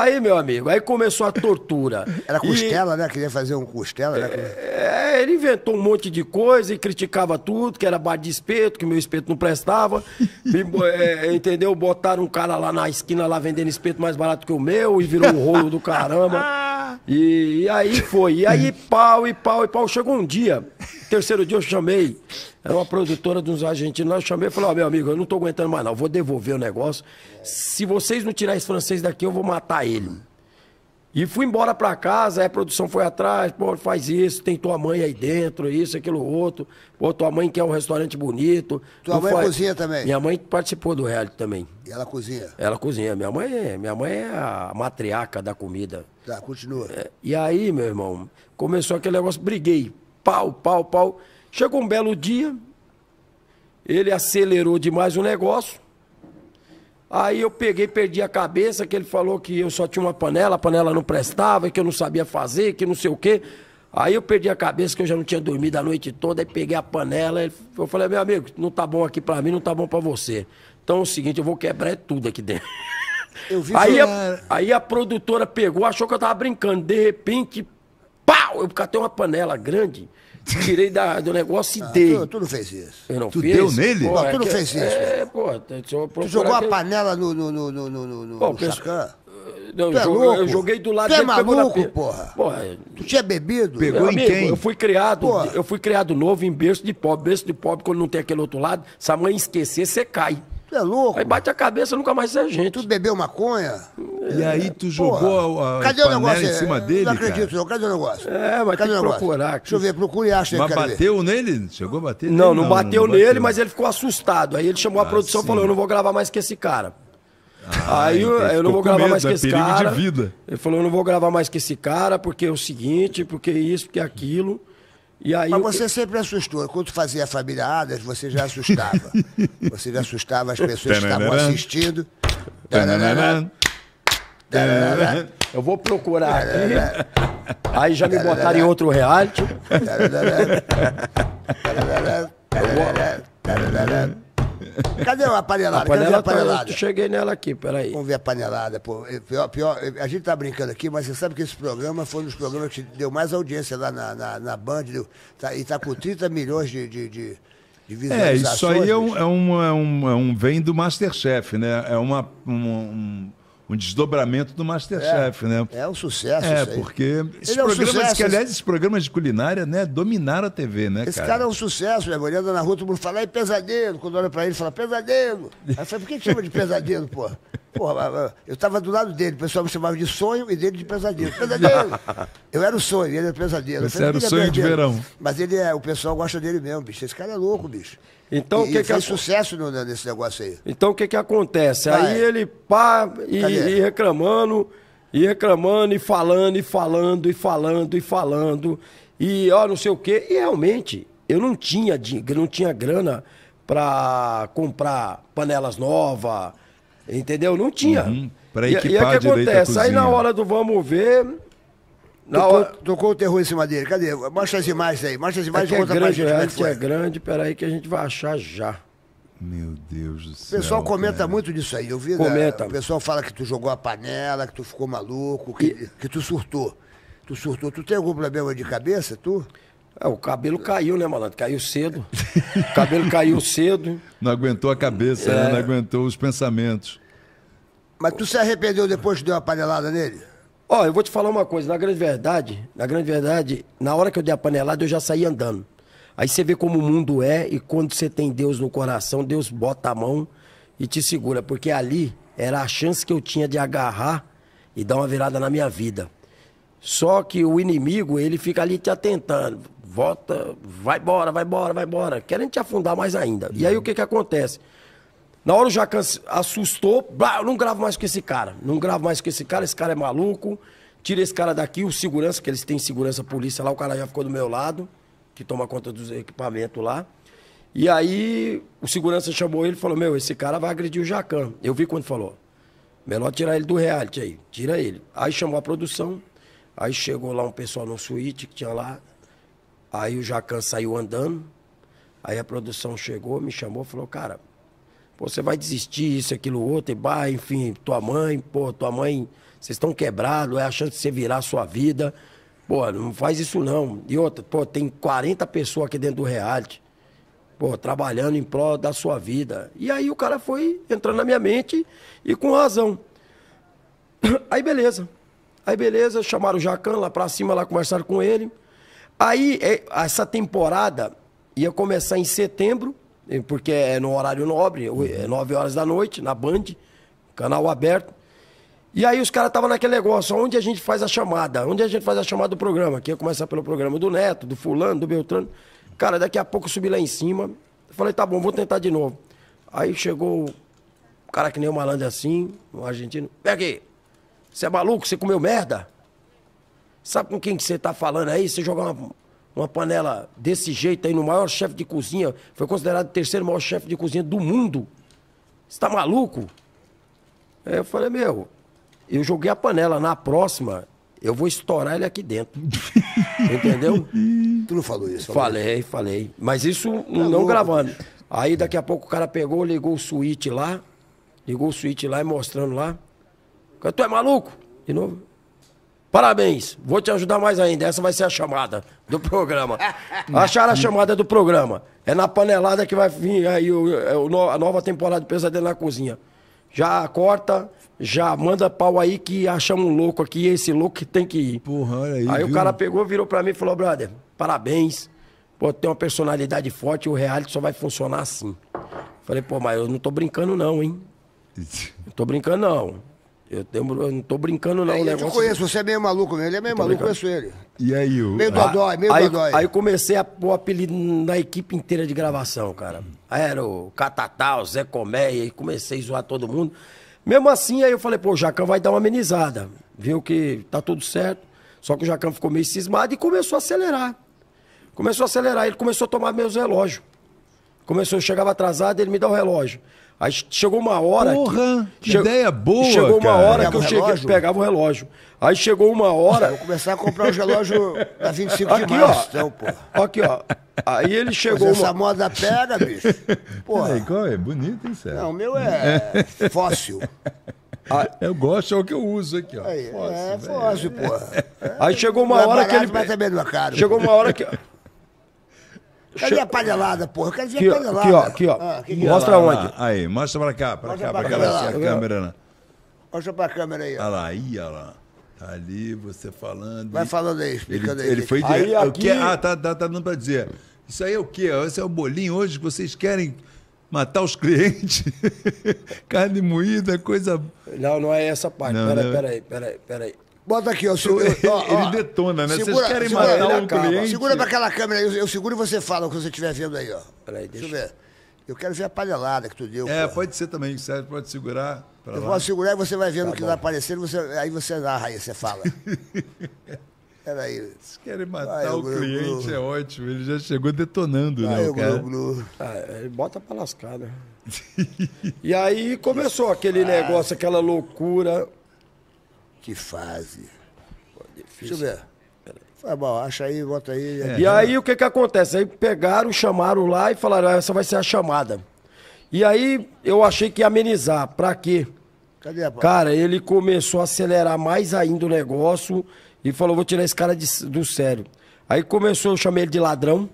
Aí, meu amigo, aí começou a tortura. Era costela, e... né? Queria fazer um costela, né? É, ele inventou um monte de coisa e criticava tudo, que era bar de espeto, que meu espeto não prestava. Me, é, é, entendeu? Botaram um cara lá na esquina, lá vendendo espeto mais barato que o meu, e virou um rolo do caramba. E, e aí foi. E aí pau, e pau, e pau. Chegou um dia, terceiro dia eu chamei era uma produtora dos argentinos. eu chamei e falei, ó, oh, meu amigo, eu não tô aguentando mais não, vou devolver o negócio. Se vocês não tirarem esse francês daqui, eu vou matar ele. E fui embora pra casa, a produção foi atrás, pô, faz isso, tem tua mãe aí dentro, isso, aquilo, outro. Pô, tua mãe quer um restaurante bonito. Tua mãe é faz... cozinha também? Minha mãe participou do reality também. E ela cozinha? Ela cozinha. Minha mãe é, minha mãe é a matriarca da comida. Tá, continua. É, e aí, meu irmão, começou aquele negócio, briguei. Pau, pau, pau. Chegou um belo dia, ele acelerou demais o negócio. Aí eu peguei, perdi a cabeça, que ele falou que eu só tinha uma panela, a panela não prestava, que eu não sabia fazer, que não sei o quê. Aí eu perdi a cabeça, que eu já não tinha dormido a noite toda, aí peguei a panela, eu falei, meu amigo, não tá bom aqui pra mim, não tá bom pra você. Então é o seguinte, eu vou quebrar é tudo aqui dentro. aí, a, aí a produtora pegou, achou que eu tava brincando, de repente, pau, eu catei uma panela grande tirei da, do negócio e ah, dei. Tu, tu, não fez isso. Eu não tu fiz? deu nele? não, tu não é que, fez isso. É, pô, é, tu jogou aquele... a panela no, no, no, no, no, pô, no Não, é eu joguei do lado tu é maluco, na... porra. porra. É- tu tinha bebido? Pegou em quem? Eu fui criado, eu fui criado novo em berço de pobre. Berço de pobre, quando não tem aquele outro lado, se a mãe esquecer, você cai. Tu é louco? Aí bate a cabeça, nunca mais é gente. Tu bebeu maconha? E aí tu jogou Porra. a, a Cadê o panela negócio? em cima dele, Não acredito, cara? não. Cadê o negócio? É, mas Cadê que o negócio? procurar. Deixa eu ver, procure e acha aí, Mas ver. bateu nele? Chegou a bater Não, não, bateu nele, mas ele ficou assustado. Aí ele chamou a ah, produção e falou: Eu não vou gravar mais com esse cara. Ah, aí eu, então eu não vou gravar medo, mais com é esse de cara. vida. Ele falou: Eu não vou gravar mais com esse cara, porque é o seguinte, porque isso, porque aquilo. E aí Mas você eu... sempre assustou. Quando fazia a família Adas, você já assustava. você já assustava as pessoas que estavam assistindo. Eu vou procurar aqui. Aí já me botaram em outro reality. Cadê a panelada? A panela Cadê a panelada? Tá, cheguei nela aqui, peraí. Vamos ver a panelada, pô. É, pior, pior, a gente tá brincando aqui, mas você sabe que esse programa foi um dos programas que deu mais audiência lá na, na, na Band deu, tá, e tá com 30 milhões de, de, de é, isso aí é um, é, um, é, um, é um, vem do Masterchef, né? É uma, um, um desdobramento do Masterchef, é, né? É um sucesso. É, porque é esses Ele programas, é um que, aliás, esses programas de culinária, né, dominaram a TV, né, Esse cara, cara é um sucesso, né? Olhando na rua, todo mundo fala, é pesadelo. Quando olha pra ele, fala, pesadelo. Aí eu falei, por que, que chama de pesadelo, pô? Porra, eu estava do lado dele, o pessoal me chamava de sonho e dele de pesadelo. Pesadelo! Eu era o sonho, ele era o pesadelo. Você era o sonho é pesadelo. de verão. Mas ele é, o pessoal gosta dele mesmo, bicho. Esse cara é louco, bicho. Então, e, que, que fez que... sucesso no, nesse negócio aí. Então o que que acontece? aí ele pá e, e, reclamando, e reclamando, e falando, e falando, e falando, e falando, e ó, não sei o quê. E realmente, eu não tinha, não tinha grana para comprar panelas novas Entendeu? Não tinha. Uhum. Para equipar e, e o que acontece? Aí na hora do vamos ver, na tocou, hora... tocou o terror em cima dele. Cadê? Mostra as imagens aí. Mostra as é imagens é, é, é que é grande, pra gente. É, é grande, peraí que a gente vai achar já. Meu Deus do céu. O pessoal comenta cara. muito disso aí, eu vi. Né? Comenta. Né? O pessoal fala que tu jogou a panela, que tu ficou maluco, que, e... que tu surtou. Tu surtou. Tu tem algum problema de cabeça, tu? É, o cabelo caiu, né, malandro? Caiu cedo. o cabelo caiu cedo. Não aguentou a cabeça, né? é... né? não aguentou os pensamentos. Mas tu se arrependeu depois que deu a panelada nele? Ó, oh, eu vou te falar uma coisa, na grande verdade, na grande verdade, na hora que eu dei a panelada, eu já saí andando. Aí você vê como o mundo é e quando você tem Deus no coração, Deus bota a mão e te segura, porque ali era a chance que eu tinha de agarrar e dar uma virada na minha vida. Só que o inimigo, ele fica ali te atentando. Volta, vai embora, vai embora, vai embora. Querem te afundar mais ainda. E aí o que que acontece? Na hora o Jacan assustou, blá, não gravo mais com esse cara, não gravo mais com esse cara, esse cara é maluco, tira esse cara daqui, o segurança, que eles têm segurança, polícia lá, o cara já ficou do meu lado, que toma conta dos equipamentos lá. E aí o segurança chamou ele e falou, meu, esse cara vai agredir o Jacan. Eu vi quando falou, melhor tirar ele do reality aí, tira ele. Aí chamou a produção, aí chegou lá um pessoal no suíte que tinha lá, aí o Jacan saiu andando, aí a produção chegou, me chamou, falou, cara Pô, você vai desistir, isso, aquilo, outro, e bah, enfim, tua mãe, pô, tua mãe, vocês estão quebrados, é a chance de você virar a sua vida. Pô, não faz isso não. E outra, pô, tem 40 pessoas aqui dentro do reality, pô, trabalhando em prol da sua vida. E aí o cara foi entrando na minha mente e com razão. Aí beleza. Aí beleza, chamaram o Jacan lá pra cima, lá conversaram com ele. Aí é, essa temporada ia começar em setembro porque é no horário nobre, é 9 uhum. horas da noite, na Band, canal aberto. E aí os caras estavam naquele negócio, onde a gente faz a chamada, onde a gente faz a chamada do programa, que ia começar pelo programa do Neto, do fulano, do Beltrano. Cara, daqui a pouco eu subi lá em cima, falei, tá bom, vou tentar de novo. Aí chegou um cara que nem o um malandro assim, um argentino, pega aqui, você é maluco, você comeu merda? Sabe com quem que você tá falando aí? Você joga uma uma panela desse jeito aí no maior chefe de cozinha, foi considerado o terceiro maior chefe de cozinha do mundo. Você tá maluco? Aí eu falei, meu, eu joguei a panela, na próxima eu vou estourar ele aqui dentro. Entendeu? Tu não falou isso? falei, falei. Mas isso tá não louco. gravando. Aí daqui a pouco o cara pegou, ligou o suíte lá, ligou o suíte lá e mostrando lá. Tu é maluco? De novo, Parabéns, vou te ajudar mais ainda. Essa vai ser a chamada do programa. Acharam a chamada do programa. É na panelada que vai vir aí o, é, o, a nova temporada do Pesadelo na Cozinha. Já corta, já manda pau aí que achamos um louco aqui, esse louco que tem que ir. Porra, aí, aí viu? o cara pegou, virou pra mim e falou, brother, parabéns. Pô, tem uma personalidade forte, o reality só vai funcionar assim. Falei, pô, mas eu não tô brincando não, hein? Não tô brincando não. Eu, tenho, eu não tô brincando, não. É, né? eu negócio... te conheço, você é meio maluco mesmo. Ele é meio maluco, brincando. conheço ele. E aí, o. Meio ah, dodói, meio aí, dodói. Aí eu comecei a pôr apelido na equipe inteira de gravação, cara. Aí era o Catatal, Zé Comé e comecei a zoar todo mundo. Mesmo assim, aí eu falei, pô, o Jacão vai dar uma amenizada. Viu que tá tudo certo. Só que o Jacão ficou meio cismado e começou a acelerar. Começou a acelerar, ele começou a tomar meus relógios. Começou, eu chegava atrasado, ele me dá o relógio. Aí chegou uma hora. Porra, que, que ideia boa! Chegou cara. uma hora que eu cheguei, pegava o relógio. Aí chegou uma hora. Vou começar a comprar o relógio da 25 aqui, de março, ó, então, porra. Aqui, ó. Aí ele chegou. Mas essa uma... moda pega, bicho. Porra. É igual, é bonito, hein, Sérgio? Não, o meu é fóssil. Ah. eu gosto, é o que eu uso aqui, ó. fóssil, é, fóssil, porra. Aí chegou uma é hora é barato, que ele. Mas também não é caro, chegou uma hora que. Cadê che... a panelada, porra? Eu quero ver aqui, a panelada. Aqui, ó. Aqui, ó. Ah, mostra é? onde? Aí, mostra pra cá, pra mostra cá, pra, pra cá, a câmera. Né? Mostra pra câmera aí, ó. Olha lá, aí, olha lá. Tá ali, você falando. Vai falando aí, explicando ele, aí. Ele foi é. Aí, é? aqui... que... Ah, tá, tá, tá dando pra dizer. Isso aí é o quê? Esse é o bolinho hoje que vocês querem matar os clientes. Carne moída, coisa. Não, não é essa parte. Não, pera, não. pera aí, pera aí, pera aí. Bota aqui, ó. Segura, ó, ó ele detona, né? Segura, Vocês querem segura, matar um cliente? Segura pra aquela câmera aí, eu, eu seguro e você fala o que você estiver vendo aí, ó. Peraí, deixa, deixa eu ver. Eu quero ver a panelada que tu deu. É, porra. pode ser também, Sérgio, pode segurar. eu lá. posso segurar e você vai vendo o tá que bom. vai aparecendo, você, aí você narra, aí você fala. Peraí. Vocês querem matar o glu, cliente, glu. é ótimo. Ele já chegou detonando, né, o cara? Glu, ah, ele bota pra lascar, né? e aí começou aquele ah. negócio, aquela loucura. Que fase. Pô, é Deixa eu ver. Foi bom, acha aí, bota aí. É. E aí o que que acontece? Aí pegaram, chamaram lá e falaram, ah, essa vai ser a chamada. E aí eu achei que ia amenizar, pra quê? Cadê a Cara, ele começou a acelerar mais ainda o negócio e falou, vou tirar esse cara de, do sério. Aí começou, eu chamei ele de ladrão.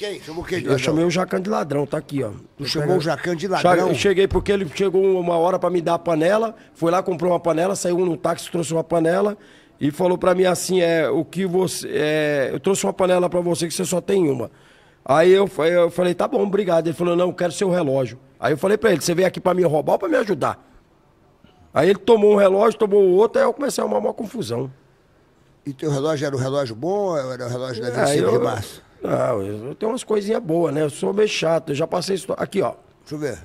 Quem? Chamou quem de ladrão? Eu chamei o Jacan de ladrão, tá aqui, ó. Tu chamou o Jacan de ladrão? cheguei porque ele chegou uma hora pra me dar a panela, foi lá, comprou uma panela, saiu no táxi, trouxe uma panela e falou pra mim assim, é, o que você... É, eu trouxe uma panela pra você que você só tem uma. Aí eu, eu falei, tá bom, obrigado. Ele falou, não, eu quero seu relógio. Aí eu falei pra ele, você veio aqui pra me roubar ou pra me ajudar? Aí ele tomou um relógio, tomou o outro, aí eu comecei uma maior confusão. E teu relógio era um relógio bom ou era um relógio da 25 é, eu, de março? Não, eu tenho umas coisinhas boas, né? Eu sou meio chato, eu já passei isso. Aqui, ó. Deixa eu ver.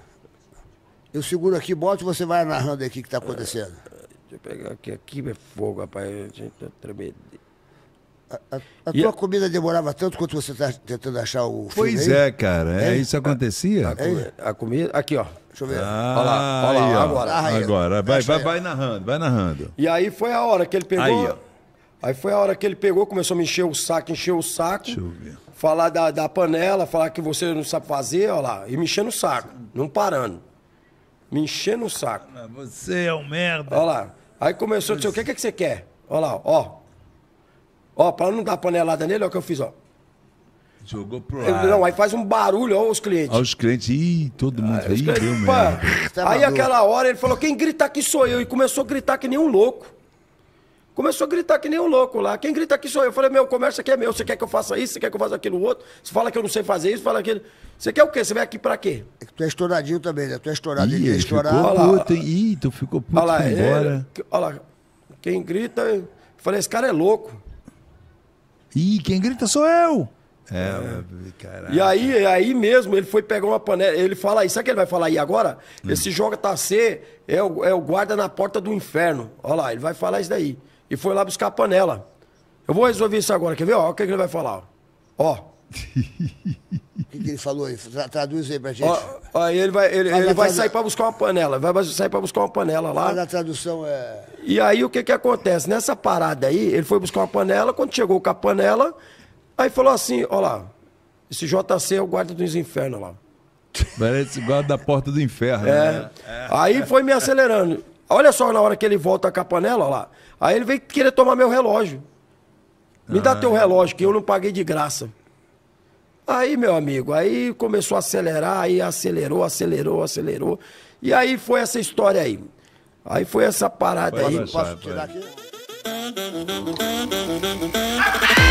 Eu seguro aqui, bota e você vai narrando aqui o que tá acontecendo. É, deixa eu pegar aqui, aqui é fogo, rapaz. gente tô tremendo. A, a, a tua a... comida demorava tanto quanto você tá tentando achar o filme Pois aí? é, cara. É, é isso acontecia. A, a, comida. Aqui, ó. Deixa eu ver. Ah, olha lá, olha lá, aí, agora. agora. Vai, vai, vai narrando, vai narrando. E aí foi a hora que ele pegou. Aí, ó. aí foi a hora que ele pegou, começou a me encher o saco, encher o saco. Deixa eu ver falar da, da panela, falar que você não sabe fazer, ó lá, e me enchendo o saco, não parando. Me enchendo o saco. Você é um merda. Ó lá. Aí começou a dizer, o que, que, é que você quer? Ó lá, ó. Ó, pra não dar panelada nele, ó o que eu fiz, ó. Jogou pro lado. Não, aí faz um barulho, ó os clientes. Ó os clientes, ih, todo mundo. Aí, ih, clientes, tá aí aquela hora ele falou, quem grita aqui sou eu. E começou a gritar que nem um louco. Começou a gritar que nem um louco lá. Quem grita aqui sou eu. Eu falei, meu, comércio aqui é meu. Você quer que eu faça isso? Você quer que eu faça aquilo outro? Você fala que eu não sei fazer isso, fala aquilo. Você quer o quê? Você vem aqui pra quê? É que tu é estouradinho também, né? Tu é estourado. Ih, ele é estourado. Ficou puto, Ih, tu ficou puto, olha lá, é, embora. É, olha lá, quem grita... Eu falei, esse cara é louco. Ih, quem grita sou eu. É, é. E aí, aí mesmo, ele foi pegar uma panela. Ele fala aí, sabe o que ele vai falar aí agora? Hum. Esse joga tá C é o, é o guarda na porta do inferno. Olha lá, ele vai falar isso daí e foi lá buscar a panela. Eu vou resolver isso agora, quer ver? Ó, o que, é que ele vai falar? Ó. O que, que ele falou aí? Traduz aí pra gente. Ó, ó, ele vai, ele, ele vai sair pra buscar uma panela. Vai sair pra buscar uma panela lá. Mas a tradução é. E aí o que que acontece? Nessa parada aí, ele foi buscar uma panela. Quando chegou com a panela, aí falou assim: Ó lá, esse JC é o guarda dos infernos lá. Parece guarda da porta do inferno. É. Né? Aí foi me acelerando. Olha só na hora que ele volta com a panela, lá. Aí ele vem querer tomar meu relógio. Me ah, dá teu é. relógio, que eu não paguei de graça. Aí, meu amigo, aí começou a acelerar, aí acelerou, acelerou, acelerou. E aí foi essa história aí. Aí foi essa parada foi aí. Deixar, Posso tirar aqui?